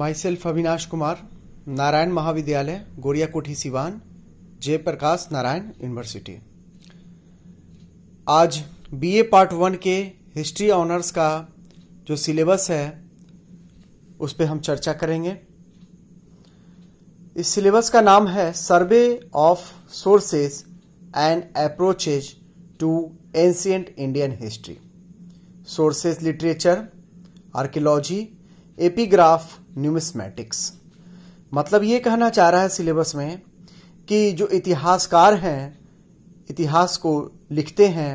माई myself Avinash Kumar Narayan Mahavidyalaya Goriya Kothi Siwan Jayaprakash Narayan university आज BA part one के history honours का जो सिलेबस है उस पर हम चर्चा करेंगे इस सिलेबस का नाम है survey of sources and approaches to ancient Indian history sources literature archaeology epigraph numismatics मतलब ये कहना चाह रहा है सिलेबस में कि जो इतिहासकार हैं इतिहास को लिखते हैं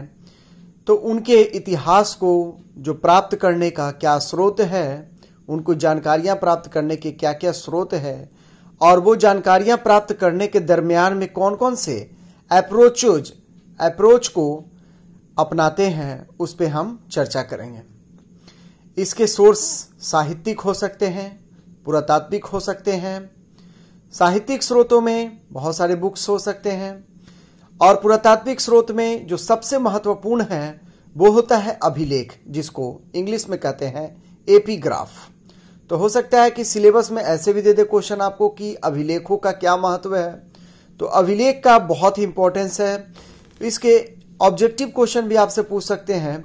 तो उनके इतिहास को जो प्राप्त करने का क्या स्रोत है उनको जानकारियां प्राप्त करने के क्या क्या स्रोत है और वो जानकारियां प्राप्त करने के दरमियान में कौन कौन से अप्रोच अप्रोच को अपनाते हैं उस पर हम चर्चा करेंगे इसके सोर्स साहित्यिक हो सकते हैं पुरातात्विक हो सकते हैं साहित्यिक स्रोतों में बहुत सारे बुक्स हो सकते हैं और पुरातात्विक स्रोत में जो सबसे महत्वपूर्ण है वो होता है अभिलेख जिसको इंग्लिश में कहते हैं एपीग्राफ तो हो सकता है कि सिलेबस में ऐसे भी दे दे क्वेश्चन आपको कि अभिलेखों का क्या महत्व है तो अभिलेख का बहुत ही इंपॉर्टेंस है इसके ऑब्जेक्टिव क्वेश्चन भी आपसे पूछ सकते हैं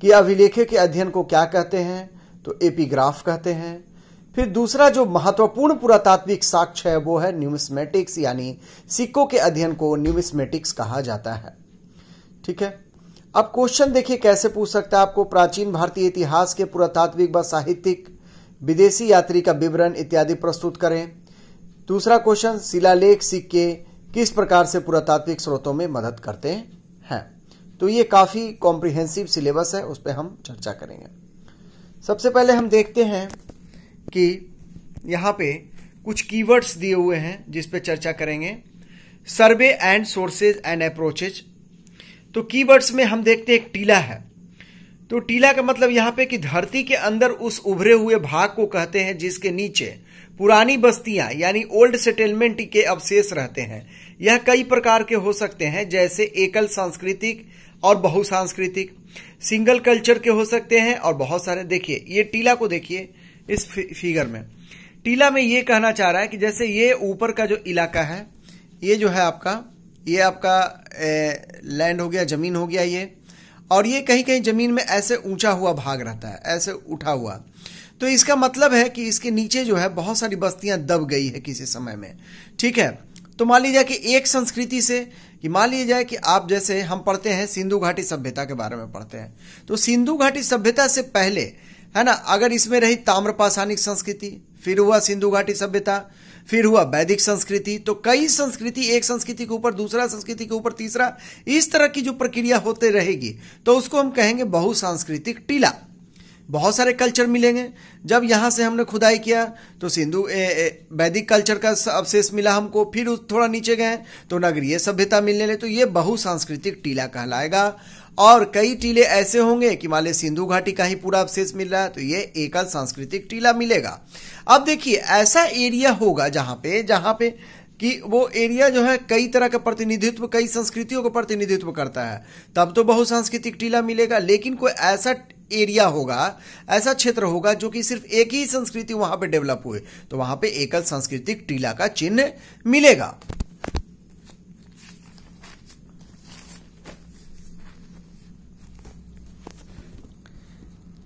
कि अभिलेखे के अध्ययन को क्या कहते हैं तो एपीग्राफ कहते हैं फिर दूसरा जो महत्वपूर्ण पुरातात्विक साक्ष्य है वो है न्यूमिस्मेटिक्स यानी सिक्कों के अध्ययन को न्यूमिस्मेटिक्स कहा जाता है ठीक है अब क्वेश्चन देखिए कैसे पूछ सकता है आपको प्राचीन भारतीय इतिहास के पुरातात्विक व साहित्यिक विदेशी यात्री का विवरण इत्यादि प्रस्तुत करें दूसरा क्वेश्चन शिलालेख सिक्के किस प्रकार से पुरातात्विक स्रोतों में मदद करते हैं तो ये काफी कॉम्प्रिहेंसिव सिलेबस है उस पर हम चर्चा करेंगे सबसे पहले हम देखते हैं कि यहाँ पे कुछ कीवर्ड्स दिए हुए हैं जिस पे चर्चा करेंगे survey and sources and approaches तो कीवर्ड्स में हम देखते हैं एक टीला है तो टीला का मतलब यहाँ पे कि धरती के अंदर उस उभरे हुए भाग को कहते हैं जिसके नीचे पुरानी बस्तियां यानी ओल्ड सेटलमेंट के अवशेष रहते हैं यह कई प्रकार के हो सकते हैं जैसे एकल सांस्कृतिक और बहुसांस्कृतिक सिंगल कल्चर के हो सकते हैं और बहुत सारे देखिए ये टीला को देखिए इस फिगर में टीला में ये कहना चाह रहा है कि जैसे ये ऊपर का जो इलाका है ये जो है आपका ये आपका ए, लैंड हो गया जमीन हो गया ये और ये कहीं कहीं जमीन में ऐसे ऊंचा हुआ भाग रहता है ऐसे उठा हुआ तो इसका मतलब है कि इसके नीचे जो है बहुत सारी बस्तियां दब गई है किसी समय में ठीक है तो मान लीजिए कि एक संस्कृति से कि मान लिया जाए कि आप जैसे हम पढ़ते हैं सिंधु घाटी सभ्यता के बारे में पढ़ते हैं तो सिंधु घाटी सभ्यता से पहले है ना अगर इसमें रही ताम्रपाषाणिक संस्कृति फिर हुआ सिंधु घाटी सभ्यता फिर हुआ वैदिक संस्कृति तो कई संस्कृति एक संस्कृति के ऊपर दूसरा संस्कृति के ऊपर तीसरा इस तरह की जो प्रक्रिया होते रहेगी तो उसको हम कहेंगे बहु सांस्कृतिक टीला बहुत सारे कल्चर मिलेंगे जब यहाँ से हमने खुदाई किया तो सिंधु वैदिक कल्चर का अवशेष मिला हमको फिर थोड़ा नीचे गए तो नगरीय सभ्यता मिलने लगे तो ये बहु सांस्कृतिक टीला कहलाएगा और कई टीले ऐसे होंगे कि मान लें सिंधु घाटी का ही पूरा अवशेष मिल रहा है तो ये एकल सांस्कृतिक टीला मिलेगा अब देखिए ऐसा एरिया होगा जहां पे जहां पे कि वो एरिया जो है कई तरह का प्रतिनिधित्व कई संस्कृतियों का प्रतिनिधित्व करता है तब तो सांस्कृतिक टीला मिलेगा लेकिन कोई ऐसा एरिया होगा ऐसा क्षेत्र होगा जो कि सिर्फ एक ही संस्कृति वहां पर डेवलप हुए तो वहां पे एकल सांस्कृतिक टीला का चिन्ह मिलेगा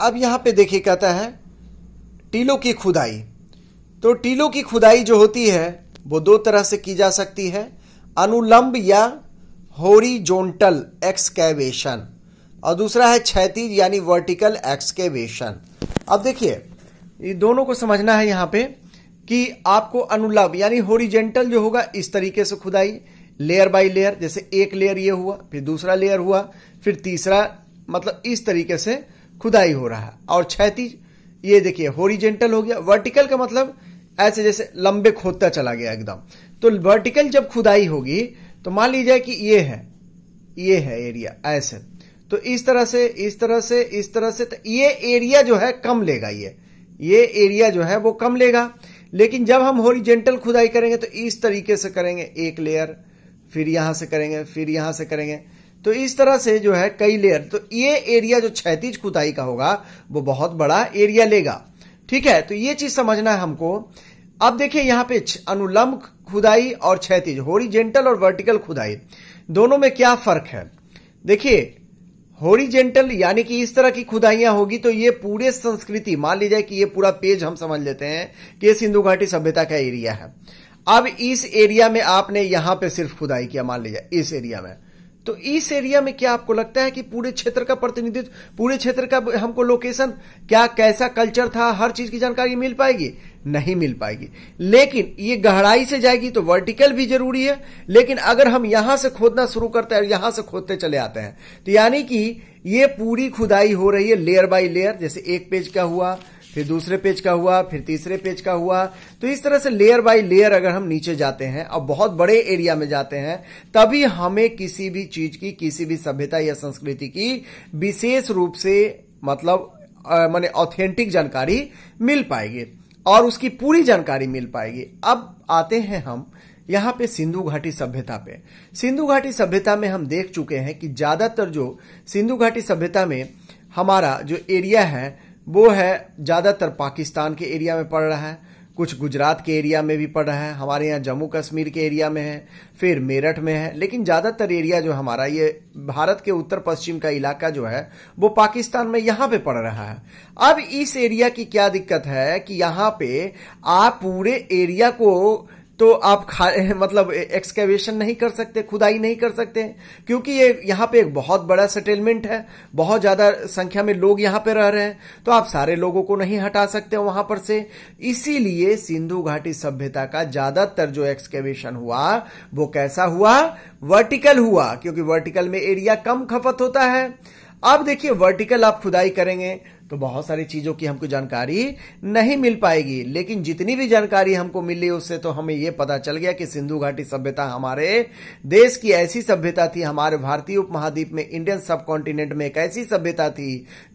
अब यहां पे देखिए कहता है टीलों की खुदाई तो टीलों की खुदाई जो होती है वो दो तरह से की जा सकती है अनुलंब या होरिजोनटल एक्सकेवेशन और दूसरा है क्षैतिज यानी वर्टिकल एक्सकेवेशन अब देखिए ये दोनों को समझना है यहां पे कि आपको अनुलंब यानी होरिजेंटल जो होगा इस तरीके से खुदाई लेयर बाय लेयर जैसे एक लेयर ये हुआ फिर दूसरा लेयर हुआ फिर तीसरा मतलब इस तरीके से खुदाई हो रहा है और क्षैतिज ये देखिए होरिजेंटल हो गया वर्टिकल का मतलब ऐसे जैसे लंबे खोदता चला गया एकदम तो वर्टिकल जब खुदाई होगी तो मान लीजिए कि ये है ये है एरिया ऐसे तो इस तरह से इस तरह से इस तरह से तो ये एरिया जो है कम लेगा ये ये एरिया जो है वो कम लेगा लेकिन जब हम होरिजेंटल खुदाई करेंगे तो इस तरीके से करेंगे एक लेयर फिर यहां से करेंगे फिर यहां से करेंगे तो इस तरह से जो है कई लेयर तो ये एरिया जो क्षैतिज खुदाई का होगा वो बहुत बड़ा एरिया लेगा ठीक है तो ये चीज समझना है हमको अब देखिए यहां पे अनुलंब खुदाई और क्षैतिज होरिजेंटल और वर्टिकल खुदाई दोनों में क्या फर्क है देखिए होरिजेंटल यानी कि इस तरह की खुदाइयां होगी तो ये पूरे संस्कृति मान ली जाए कि ये पूरा पेज हम समझ लेते हैं कि ये सिंधु घाटी सभ्यता का एरिया है अब इस एरिया में आपने यहां पे सिर्फ खुदाई किया मान लीजिए इस एरिया में तो इस एरिया में क्या आपको लगता है कि पूरे क्षेत्र का प्रतिनिधित्व पूरे क्षेत्र का हमको लोकेशन क्या कैसा कल्चर था हर चीज की जानकारी मिल पाएगी नहीं मिल पाएगी लेकिन ये गहराई से जाएगी तो वर्टिकल भी जरूरी है लेकिन अगर हम यहां से खोदना शुरू करते हैं और यहां से खोदते चले आते हैं तो यानी कि ये पूरी खुदाई हो रही है लेयर बाय लेयर जैसे एक पेज का हुआ फिर दूसरे पेज का हुआ फिर तीसरे पेज का हुआ तो इस तरह से लेयर बाय लेयर अगर हम नीचे जाते हैं और बहुत बड़े एरिया में जाते हैं तभी हमें किसी भी चीज की किसी भी सभ्यता या संस्कृति की विशेष रूप से मतलब मैंने ऑथेंटिक जानकारी मिल पाएगी और उसकी पूरी जानकारी मिल पाएगी अब आते हैं हम यहाँ पे सिंधु घाटी सभ्यता पे सिंधु घाटी सभ्यता में हम देख चुके हैं कि ज्यादातर जो सिंधु घाटी सभ्यता में हमारा जो एरिया है वो है ज़्यादातर पाकिस्तान के एरिया में पड़ रहा है कुछ गुजरात के एरिया में भी पड़ रहा है हमारे यहाँ जम्मू कश्मीर के एरिया में है फिर मेरठ में है लेकिन ज़्यादातर एरिया जो हमारा ये भारत के उत्तर पश्चिम का इलाका जो है वो पाकिस्तान में यहाँ पे पड़ रहा है अब इस एरिया की क्या दिक्कत है कि यहाँ पे आप पूरे एरिया को तो आप खा मतलब एक्सकेवेशन नहीं कर सकते खुदाई नहीं कर सकते क्योंकि ये यहाँ पे एक बहुत बड़ा सेटलमेंट है बहुत ज्यादा संख्या में लोग यहाँ पे रह रहे हैं तो आप सारे लोगों को नहीं हटा सकते वहां पर से इसीलिए सिंधु घाटी सभ्यता का ज्यादातर जो एक्सकेवेशन हुआ वो कैसा हुआ वर्टिकल हुआ क्योंकि वर्टिकल में एरिया कम खपत होता है अब देखिए वर्टिकल आप खुदाई करेंगे तो बहुत सारी चीजों की हमको जानकारी नहीं मिल पाएगी लेकिन जितनी भी जानकारी हमको मिली उससे तो हमें यह पता चल गया कि सिंधु घाटी सभ्यता हमारे देश की ऐसी सभ्यता थी हमारे भारतीय उपमहाद्वीप में इंडियन सब कॉन्टिनेंट में एक ऐसी सभ्यता थी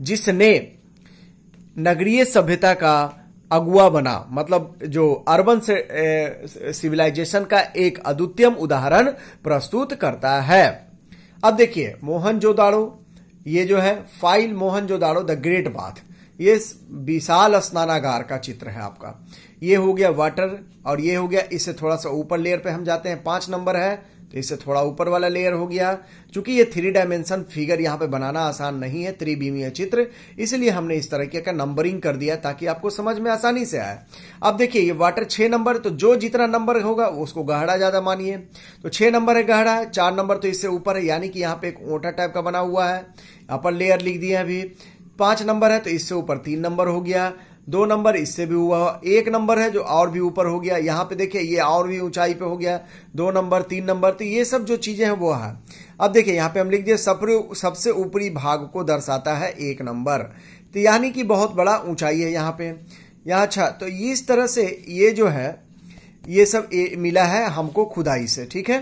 जिसने नगरीय सभ्यता का अगुआ बना मतलब जो अर्बन सिविलाइजेशन का एक अद्वितीय उदाहरण प्रस्तुत करता है अब देखिए मोहन जोदाड़ो ये जो है फाइल Mohenjodaro the great bath ये विशाल स्नानागार का चित्र है आपका ये हो गया वाटर और ये हो गया इससे थोड़ा सा ऊपर लेयर पे हम जाते हैं पांच नंबर है तो इससे थोड़ा ऊपर वाला लेयर हो गया चूंकि ये थ्री डायमेंशन फिगर यहाँ पे बनाना आसान नहीं है त्रिभीमीय चित्र इसलिए हमने इस तरह का नंबरिंग कर दिया ताकि आपको समझ में आसानी से आए अब देखिए ये वाटर छह नंबर तो जो जितना नंबर होगा उसको गहरा ज्यादा मानिए तो छह नंबर है गहरा चार नंबर तो इससे ऊपर है यानी कि यहाँ पे एक ओटा टाइप का बना हुआ है अपर लेयर लिख दिया अभी पांच नंबर है तो इससे ऊपर तीन नंबर हो गया दो नंबर इससे भी हुआ एक नंबर है जो और भी ऊपर हो गया यहां पे देखिए ये और भी ऊंचाई पे हो गया दो नंबर तीन नंबर तो ये सब जो चीजें हैं वो है अब देखिए यहां पे हम लिख दिए सबसे ऊपरी भाग को दर्शाता है एक नंबर तो यानी कि बहुत बड़ा ऊंचाई है यहाँ पे यहां अच्छा तो इस तरह से ये जो है ये सब ए, मिला है हमको खुदाई से ठीक है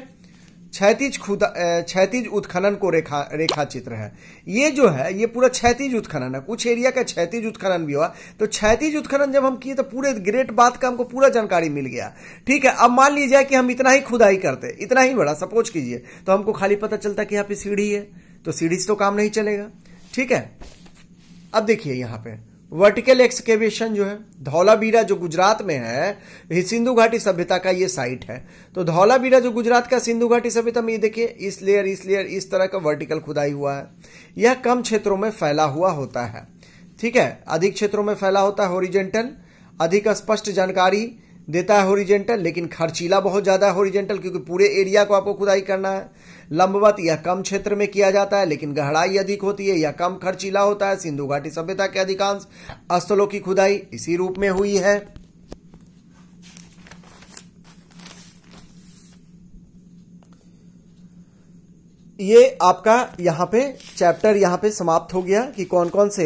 क्षैतिज क्षैतिज उत्खनन को रेखा रेखा चित्र है ये जो है ये पूरा क्षैतिज उत्खनन है कुछ एरिया का क्षैतिज उत्खनन भी हुआ तो क्षैतिज उत्खनन जब हम किए तो पूरे ग्रेट बात का हमको पूरा जानकारी मिल गया ठीक है अब मान लीजिए कि हम इतना ही खुदाई करते इतना ही बड़ा सपोज कीजिए तो हमको खाली पता चलता कि यहाँ पे सीढ़ी है तो सीढ़ी से तो काम नहीं चलेगा ठीक है अब देखिए यहाँ पे वर्टिकल एक्सकेवेशन जो है धौलाबीरा जो गुजरात में है सिंधु घाटी सभ्यता का ये साइट है तो धौलाबीरा जो गुजरात का सिंधु घाटी सभ्यता में ये देखिए इस लेयर इस लेयर इस तरह का वर्टिकल खुदाई हुआ है यह कम क्षेत्रों में फैला हुआ होता है ठीक है अधिक क्षेत्रों में फैला होता है होरिजेंटल अधिक स्पष्ट जानकारी देता है होरिजेंटल लेकिन खर्चीला बहुत ज़्यादा है होरिजेंटल क्योंकि पूरे एरिया को आपको खुदाई करना है लंबवत या कम क्षेत्र में किया जाता है लेकिन गहराई अधिक होती है या कम खर्चीला होता है सिंधु घाटी सभ्यता के अधिकांश स्थलों की खुदाई इसी रूप में हुई है ये आपका यहां पे चैप्टर यहां पे समाप्त हो गया कि कौन कौन से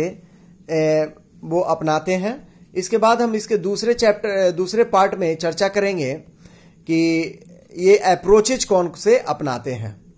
ए, वो अपनाते हैं इसके बाद हम इसके दूसरे चैप्टर दूसरे पार्ट में चर्चा करेंगे कि ये अप्रोचेज कौन से अपनाते हैं